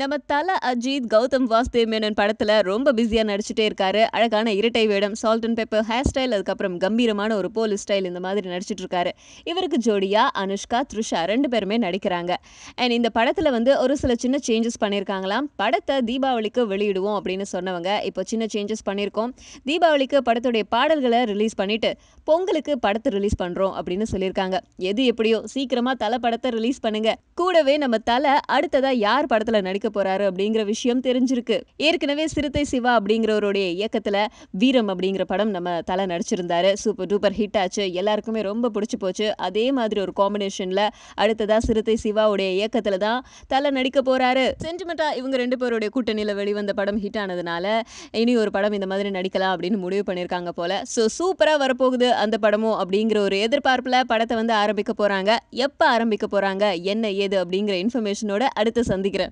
நம்ம தல அஜித் கௌதம் வாஸ்தேவ் மேனன் படத்துல ரொம்ப பிஸியா நடிச்சுட்டே இருக்காரு அழகான இரட்டை வேடம் salt and pepper hair style அதுக்கப்புறம் கம்பீரமான ஒரு போலீஸ் ஸ்டைல் இந்த மாதிரி நடிச்சிட்டு இருக்காரு இவருக்கு ஜோடியா அனுஷ்கா த்ரிஷா ரெண்டு பேருமே நடிக்கிறாங்க அண்ட் இந்த படத்துல வந்து ஒரு சில சின்ன சேஞ்சஸ் பண்ணியிருக்காங்களாம் படத்தை தீபாவளிக்கு வெளியிடுவோம் அப்படின்னு சொன்னவங்க இப்போ சின்ன சேஞ்சஸ் பண்ணியிருக்கோம் தீபாவளிக்கு படத்துடைய பாடல்களை ரிலீஸ் பண்ணிட்டு பொங்கலுக்கு படத்தை ரிலீஸ் பண்றோம் அப்படின்னு சொல்லியிருக்காங்க எது எப்படியோ சீக்கிரமா தலை படத்தை ரிலீஸ் பண்ணுங்க கூடவே நம்ம தலை அடுத்ததா யார் படத்துல நடிக்க நடிக்க போறாரு அப்படிங்கிற விஷயம் தெரிஞ்சிருக்கு ஏற்கனவே சிறுத்தை சிவா அப்படிங்கிறவருடைய இயக்கத்துல வீரம் அப்படிங்கிற படம் நம்ம தலை நடிச்சிருந்தாரு சூப்பர் டூப்பர் ஹிட் ஆச்சு எல்லாருக்குமே ரொம்ப பிடிச்சி போச்சு அதே மாதிரி ஒரு காம்பினேஷன்ல அடுத்ததா சிறுத்தை சிவாவுடைய இயக்கத்துல தான் தலை நடிக்க போறாரு சென்டிமெண்டா இவங்க ரெண்டு பேருடைய கூட்டணியில வெளிவந்த படம் ஹிட் ஆனதுனால இனி ஒரு படம் இந்த மாதிரி நடிக்கலாம் அப்படின்னு முடிவு பண்ணியிருக்காங்க போல ஸோ சூப்பரா வரப்போகுது அந்த படமும் அப்படிங்கிற ஒரு எதிர்பார்ப்புல படத்தை வந்து ஆரம்பிக்க போறாங்க எப்போ ஆரம்பிக்க போறாங்க என்ன ஏது அப்படிங்கிற இன்ஃபர்மேஷனோட அடுத்து சந்திக்கிறேன்